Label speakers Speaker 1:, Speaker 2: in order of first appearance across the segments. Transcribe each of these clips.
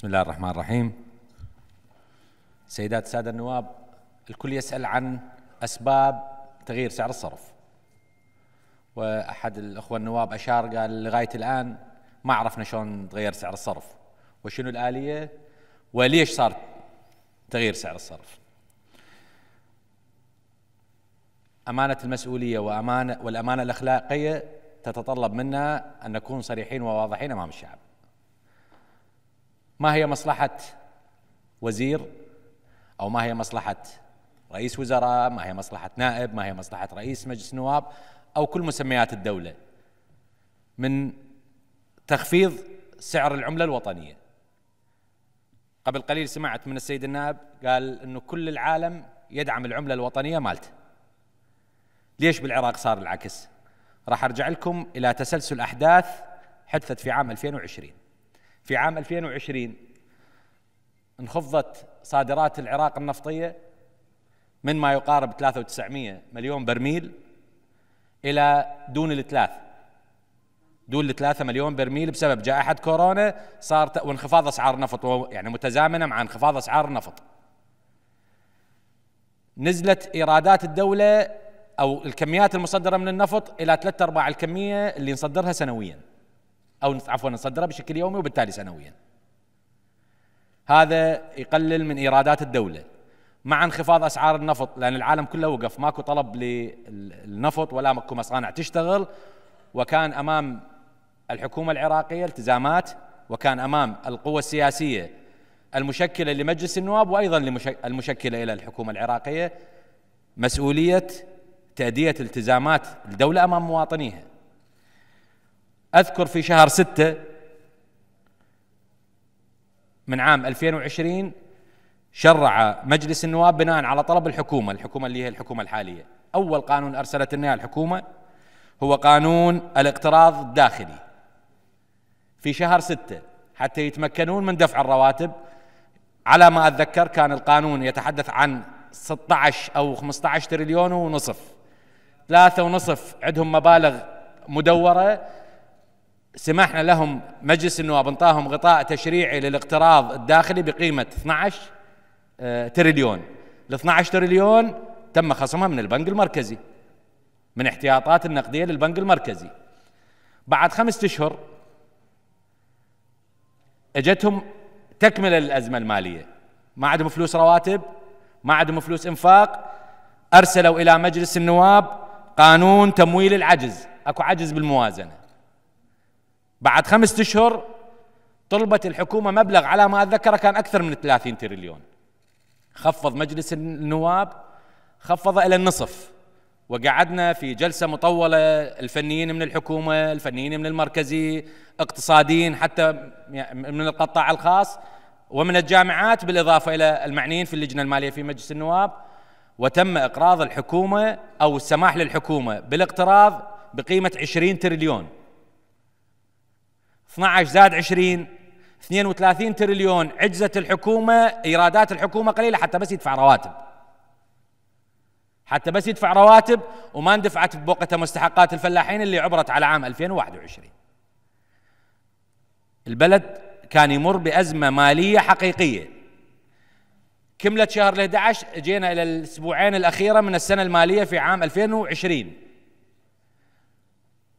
Speaker 1: بسم الله الرحمن الرحيم سيدات السادة النواب الكل يسأل عن أسباب تغيير سعر الصرف وأحد الأخوة النواب أشار قال لغاية الآن ما عرفنا شلون تغير سعر الصرف وشنو الآلية وليش صار تغيير سعر الصرف أمانة المسؤولية وأمانة والأمانة الأخلاقية تتطلب منا أن نكون صريحين وواضحين أمام الشعب ما هي مصلحة وزير أو ما هي مصلحة رئيس وزراء ما هي مصلحة نائب ما هي مصلحة رئيس مجلس نواب أو كل مسميات الدولة من تخفيض سعر العملة الوطنية قبل قليل سمعت من السيد النائب قال أنه كل العالم يدعم العملة الوطنية مالته ليش بالعراق صار العكس راح أرجع لكم إلى تسلسل أحداث حدثت في عام 2020 في عام 2020 انخفضت صادرات العراق النفطية من ما يقارب 3900 مليون برميل إلى دون الثلاث دون الثلاثة مليون برميل بسبب جائحة كورونا صار وانخفاض أسعار النفط يعني متزامنة مع انخفاض أسعار النفط نزلت إيرادات الدولة أو الكميات المصدرة من النفط إلى ثلاثة أرباع الكمية اللي نصدرها سنوياً او عفوا نصدره بشكل يومي وبالتالي سنويا هذا يقلل من ايرادات الدوله مع انخفاض اسعار النفط لان العالم كله وقف ماكو طلب للنفط ولا ماكو مصانع تشتغل وكان امام الحكومه العراقيه التزامات وكان امام القوى السياسيه المشكله لمجلس النواب وايضا المشكله الى الحكومه العراقيه مسؤوليه تاديه التزامات الدوله امام مواطنيها أذكر في شهر ستة من عام 2020 شرع مجلس النواب بناء على طلب الحكومة الحكومة اللي هي الحكومة الحالية أول قانون أرسلت لنا الحكومة هو قانون الاقتراض الداخلي في شهر ستة حتى يتمكنون من دفع الرواتب على ما أتذكر كان القانون يتحدث عن 16 أو 15 تريليون ونصف ثلاثة ونصف عندهم مبالغ مدورة سمحنا لهم مجلس النواب انطاهم غطاء تشريعي للاقتراض الداخلي بقيمه 12 آه، تريليون ال 12 تريليون تم خصمها من البنك المركزي من احتياطات النقديه للبنك المركزي بعد خمسة اشهر اجتهم تكمله للازمه الماليه ما عندهم فلوس رواتب ما عندهم فلوس انفاق ارسلوا الى مجلس النواب قانون تمويل العجز اكو عجز بالموازنه بعد خمسة اشهر طلبت الحكومة مبلغ على ما أتذكره كان أكثر من 30 تريليون خفض مجلس النواب خفضه إلى النصف وقعدنا في جلسة مطولة الفنيين من الحكومة الفنيين من المركزي اقتصاديين حتى من القطاع الخاص ومن الجامعات بالإضافة إلى المعنيين في اللجنة المالية في مجلس النواب وتم إقراض الحكومة أو السماح للحكومة بالاقتراض بقيمة 20 تريليون 12 زاد 20 32 تريليون عجزت الحكومة إيرادات الحكومة قليلة حتى بس يدفع رواتب حتى بس يدفع رواتب وما اندفعت بوقتها مستحقات الفلاحين اللي عبرت على عام 2021 البلد كان يمر بأزمة مالية حقيقية كملت شهر 11 جينا إلى الأسبوعين الأخيرة من السنة المالية في عام 2020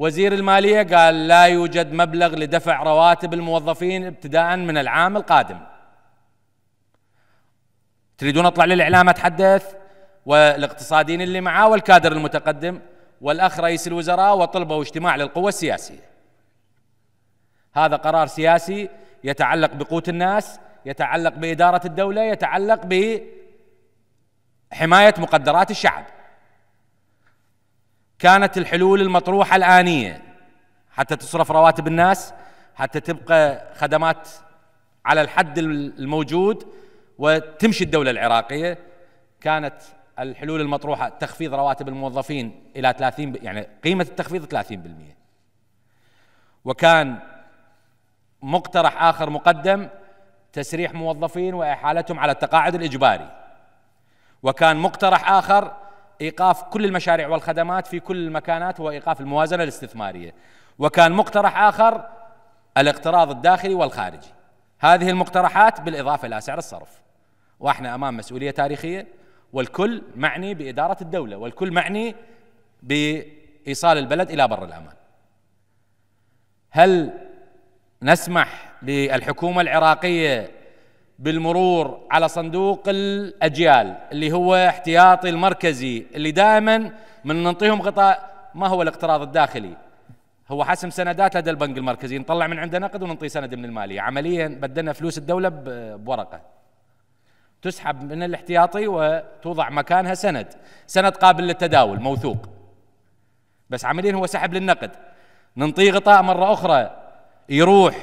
Speaker 1: وزير المالية قال لا يوجد مبلغ لدفع رواتب الموظفين ابتداء من العام القادم تريدون اطلع للاعلام اتحدث والاقتصاديين اللي معاه والكادر المتقدم والاخ رئيس الوزراء وطلبوا اجتماع للقوة السياسية هذا قرار سياسي يتعلق بقوت الناس يتعلق بإدارة الدولة يتعلق بحماية مقدرات الشعب كانت الحلول المطروحه الانيه حتى تصرف رواتب الناس حتى تبقى خدمات على الحد الموجود وتمشي الدوله العراقيه كانت الحلول المطروحه تخفيض رواتب الموظفين الى 30 يعني قيمه التخفيض 30% وكان مقترح اخر مقدم تسريح موظفين واحالتهم على التقاعد الاجباري وكان مقترح اخر ايقاف كل المشاريع والخدمات في كل المكانات هو ايقاف الموازنه الاستثماريه وكان مقترح اخر الاقتراض الداخلي والخارجي هذه المقترحات بالاضافه الى سعر الصرف واحنا امام مسؤوليه تاريخيه والكل معني باداره الدوله والكل معني بايصال البلد الى بر الامان هل نسمح للحكومه العراقيه بالمرور على صندوق الأجيال اللي هو احتياطي المركزي اللي دائما من نعطيهم غطاء ما هو الاقتراض الداخلي هو حسم سندات لدى البنك المركزي نطلع من عنده نقد ونعطيه سند من المالية عمليا بدلنا فلوس الدولة بورقة تسحب من الاحتياطي وتوضع مكانها سند سند قابل للتداول موثوق بس عمليا هو سحب للنقد ننطيه غطاء مرة أخرى يروح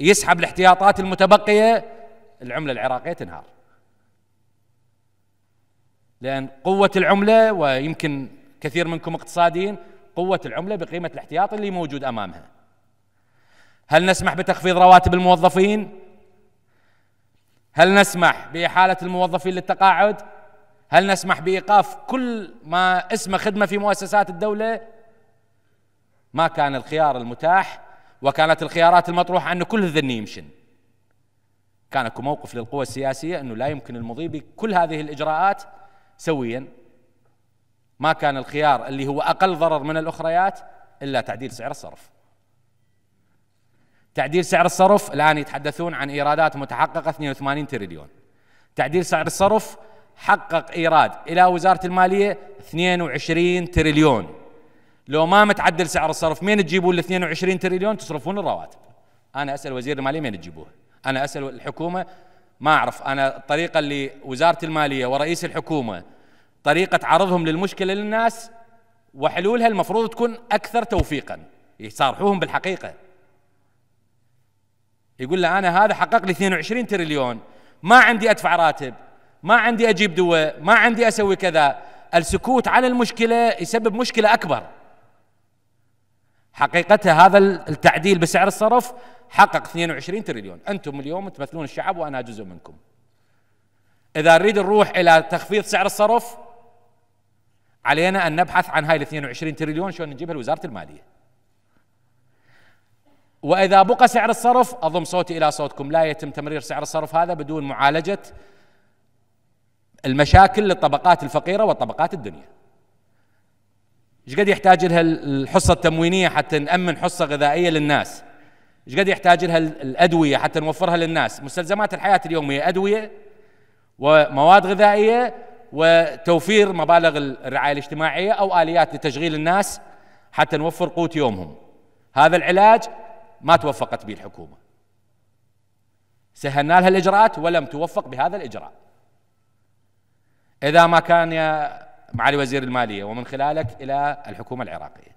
Speaker 1: يسحب الاحتياطات المتبقية العمله العراقيه تنهار. لان قوه العمله ويمكن كثير منكم اقتصاديين قوه العمله بقيمه الاحتياط اللي موجود امامها. هل نسمح بتخفيض رواتب الموظفين؟ هل نسمح باحاله الموظفين للتقاعد؟ هل نسمح بايقاف كل ما اسمه خدمه في مؤسسات الدوله؟ ما كان الخيار المتاح وكانت الخيارات المطروحه انه كل الذن يمشن. كان اكو موقف للقوى السياسيه انه لا يمكن المضي بكل هذه الاجراءات سويا ما كان الخيار اللي هو اقل ضرر من الاخريات الا تعديل سعر الصرف تعديل سعر الصرف الان يتحدثون عن ايرادات متحققه 82 تريليون تعديل سعر الصرف حقق ايراد الى وزاره الماليه 22 تريليون لو ما متعدل سعر الصرف مين تجيبون ال 22 تريليون تصرفون الرواتب انا اسال وزير الماليه مين تجيبوها انا اسال الحكومه ما اعرف انا الطريقه اللي وزاره الماليه ورئيس الحكومه طريقه عرضهم للمشكله للناس وحلولها المفروض تكون اكثر توفيقا يصارحوهم بالحقيقه يقول له انا هذا حقق لي 22 تريليون ما عندي ادفع راتب ما عندي اجيب دواء ما عندي اسوي كذا السكوت على المشكله يسبب مشكله اكبر حقيقتها هذا التعديل بسعر الصرف حقق 22 تريليون أنتم اليوم تمثلون الشعب وأنا جزء منكم إذا نريد نروح إلى تخفيض سعر الصرف علينا أن نبحث عن هاي ال 22 تريليون شلون نجيبها لوزارة المالية وإذا بقى سعر الصرف أضم صوتي إلى صوتكم لا يتم تمرير سعر الصرف هذا بدون معالجة المشاكل للطبقات الفقيرة وطبقات الدنيا ايش قد يحتاج لها الحصه التموينيه حتى نامن حصه غذائيه للناس ايش قد يحتاج لها الادويه حتى نوفرها للناس مستلزمات الحياه اليوميه ادويه ومواد غذائيه وتوفير مبالغ الرعايه الاجتماعيه او اليات لتشغيل الناس حتى نوفر قوت يومهم هذا العلاج ما توفقت به الحكومه سهلنا لها الاجراءات ولم توفق بهذا الاجراء اذا ما كان يا معالي وزير الماليه ومن خلالك الى الحكومه العراقيه.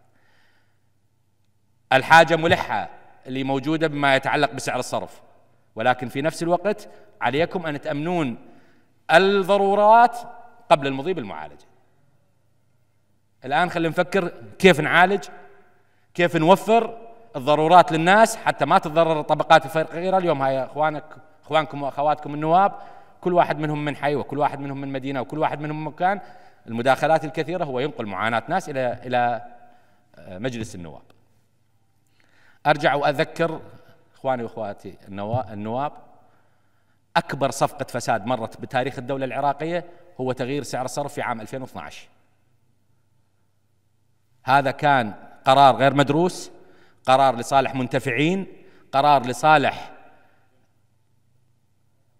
Speaker 1: الحاجه ملحه اللي موجوده بما يتعلق بسعر الصرف ولكن في نفس الوقت عليكم ان تامنون الضرورات قبل المضي بالمعالجه. الان خلينا نفكر كيف نعالج كيف نوفر الضرورات للناس حتى ما تتضرر الطبقات الفقيره اليوم هاي اخوانك اخوانكم واخواتكم النواب كل واحد منهم من حي وكل واحد منهم من مدينه وكل واحد منهم من مكان المداخلات الكثيرة هو ينقل معاناة ناس إلى إلى آه، مجلس النواب أرجع وأذكر إخواني وأخواتي النواب أكبر صفقة فساد مرت بتاريخ الدولة العراقية هو تغيير سعر الصرف في عام 2012 هذا كان قرار غير مدروس قرار لصالح منتفعين قرار لصالح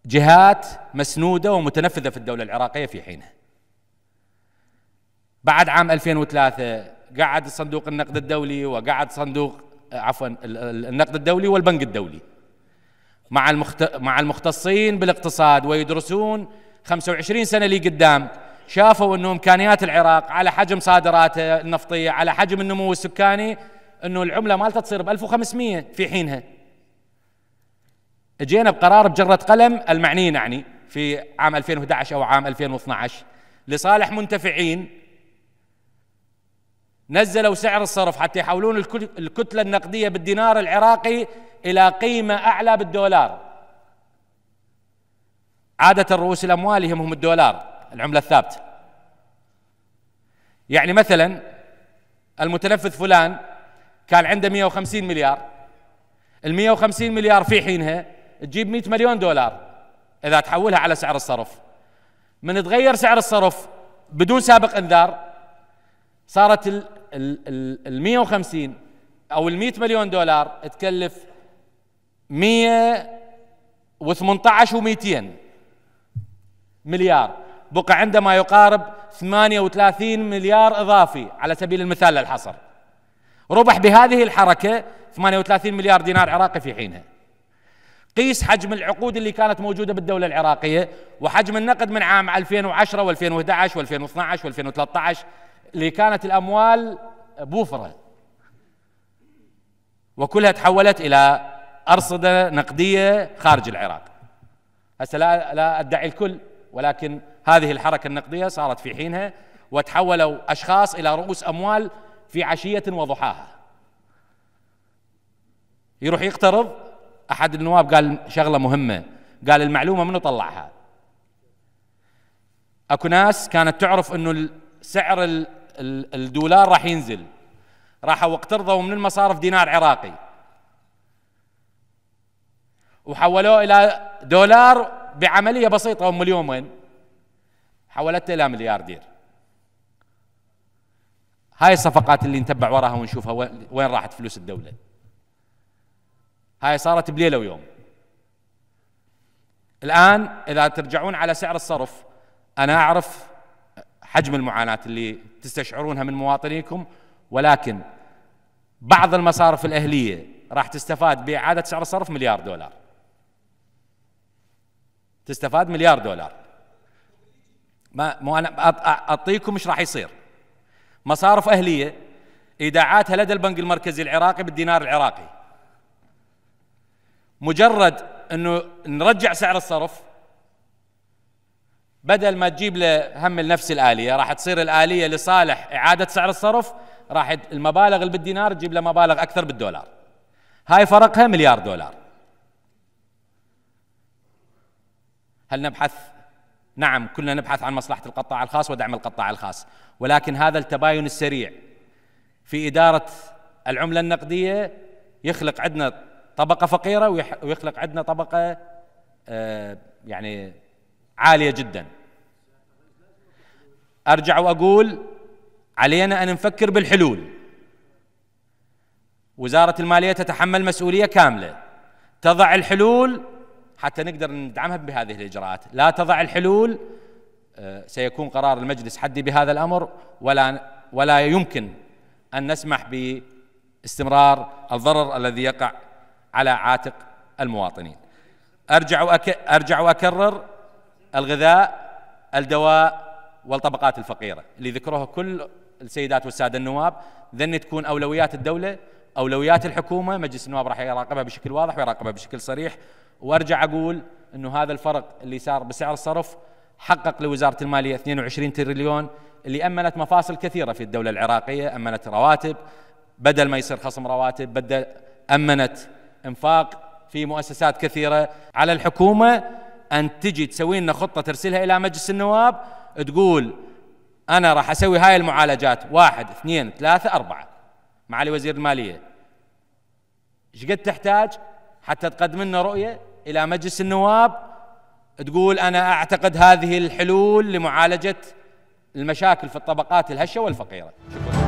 Speaker 1: جهات مسنوده ومتنفذه في الدوله العراقيه في حينها بعد عام 2003 قعد صندوق النقد الدولي وقعد صندوق آه، عفوا النقد الدولي والبنك الدولي مع المخت... مع المختصين بالاقتصاد ويدرسون 25 سنه لي قدام شافوا انه امكانيات العراق على حجم صادراته النفطيه على حجم النمو السكاني انه العمله مالته تصير ب 1500 في حينها اجينا بقرار بجره قلم المعنيين يعني في عام 2011 او عام 2012 لصالح منتفعين نزلوا سعر الصرف حتى يحولون الكتلة النقدية بالدينار العراقي إلى قيمة أعلى بالدولار عادة رؤوس الأموال يهمهم الدولار العملة الثابتة يعني مثلا المتنفذ فلان كان عنده 150 مليار ال 150 مليار في حينها تجيب 100 مليون دولار إذا تحولها على سعر الصرف من تغير سعر الصرف بدون سابق انذار صارت ال 150 او ال 100 مليون دولار تكلف 118 و200 مليار بقى عنده ما يقارب 38 مليار اضافي على سبيل المثال للحصر ربح بهذه الحركه 38 مليار دينار عراقي في حينها قيس حجم العقود اللي كانت موجوده بالدوله العراقيه وحجم النقد من عام 2010 و2011 و2012 و2013 اللي كانت الأموال بوفرة وكلها تحولت إلى أرصدة نقدية خارج العراق هسه لا لا أدعي الكل ولكن هذه الحركة النقدية صارت في حينها وتحولوا أشخاص إلى رؤوس أموال في عشية وضحاها يروح يقترض أحد النواب قال شغلة مهمة قال المعلومة منو طلعها اكو ناس كانت تعرف انه سعر الدولار راح ينزل راح واقترضوا من المصارف دينار عراقي وحولوه الى دولار بعمليه بسيطه هم اليومين حولته الى ملياردير هاي الصفقات اللي نتبع وراها ونشوفها وين راحت فلوس الدوله هاي صارت بليله ويوم الان اذا ترجعون على سعر الصرف انا اعرف حجم المعاناة اللي تستشعرونها من مواطنيكم ولكن بعض المصارف الأهلية راح تستفاد بإعادة سعر الصرف مليار دولار تستفاد مليار دولار ما مو أنا أعطيكم إيش راح يصير مصارف أهلية إيداعاتها لدى البنك المركزي العراقي بالدينار العراقي مجرد أنه نرجع سعر الصرف بدل ما تجيب له هم لنفس الآلية راح تصير الآلية لصالح إعادة سعر الصرف راح المبالغ اللي بالدينار تجيب له مبالغ أكثر بالدولار هاي فرقها مليار دولار هل نبحث نعم كلنا نبحث عن مصلحة القطاع الخاص ودعم القطاع الخاص ولكن هذا التباين السريع في إدارة العملة النقدية يخلق عندنا طبقة فقيرة ويخلق عندنا طبقة آه، يعني عاليه جدا ارجع واقول علينا ان نفكر بالحلول وزاره الماليه تتحمل مسؤوليه كامله تضع الحلول حتى نقدر ندعمها بهذه الاجراءات لا تضع الحلول آه، سيكون قرار المجلس حدي بهذا الامر ولا ولا يمكن ان نسمح باستمرار الضرر الذي يقع على عاتق المواطنين ارجع وأك... ارجع واكرر الغذاء الدواء والطبقات الفقيرة اللي ذكروها كل السيدات والسادة النواب ذن تكون أولويات الدولة أولويات الحكومة مجلس النواب راح يراقبها بشكل واضح ويراقبها بشكل صريح وارجع أقول أنه هذا الفرق اللي صار بسعر الصرف حقق لوزارة المالية 22 تريليون اللي أمنت مفاصل كثيرة في الدولة العراقية أمنت رواتب بدل ما يصير خصم رواتب بدل أمنت انفاق في مؤسسات كثيرة على الحكومة ان تجي تسوي لنا خطه ترسلها الى مجلس النواب تقول انا راح اسوي هاي المعالجات واحد اثنين ثلاثه اربعه معالي وزير الماليه ايش قد تحتاج حتى تقدم لنا رؤيه الى مجلس النواب تقول انا اعتقد هذه الحلول لمعالجه المشاكل في الطبقات الهشه والفقيره شكرا